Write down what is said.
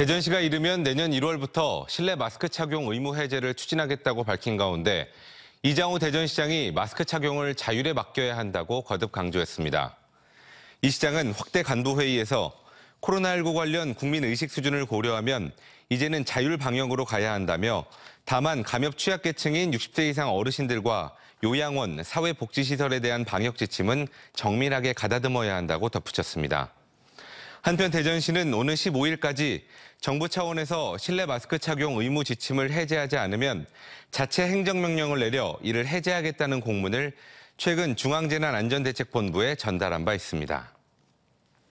대전시가 이르면 내년 1월부터 실내 마스크 착용 의무 해제를 추진하겠다고 밝힌 가운데 이장우 대전시장이 마스크 착용을 자율에 맡겨야 한다고 거듭 강조했습니다. 이 시장은 확대 간부회의에서 코로나19 관련 국민 의식 수준을 고려하면 이제는 자율 방역으로 가야 한다며 다만 감염 취약계층인 60세 이상 어르신들과 요양원, 사회복지시설에 대한 방역 지침은 정밀하게 가다듬어야 한다고 덧붙였습니다. 한편 대전시는 오는 15일까지 정부 차원에서 실내 마스크 착용 의무 지침을 해제하지 않으면 자체 행정명령을 내려 이를 해제하겠다는 공문을 최근 중앙재난안전대책본부에 전달한 바 있습니다.